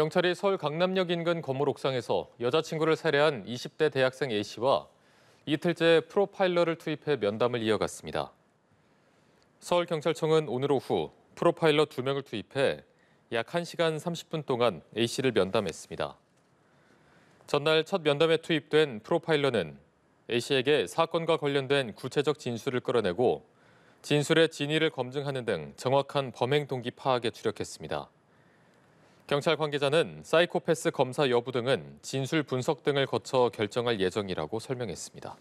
경찰이 서울 강남역 인근 건물 옥상에서 여자친구를 살해한 20대 대학생 A씨와 이틀째 프로파일러를 투입해 면담을 이어갔습니다. 서울경찰청은 오늘 오후 프로파일러 2명을 투입해 약 1시간 30분 동안 A씨를 면담했습니다. 전날 첫 면담에 투입된 프로파일러는 A씨에게 사건과 관련된 구체적 진술을 끌어내고 진술의 진위를 검증하는 등 정확한 범행 동기 파악에 주력했습니다. 경찰 관계자는 사이코패스 검사 여부 등은 진술 분석 등을 거쳐 결정할 예정이라고 설명했습니다.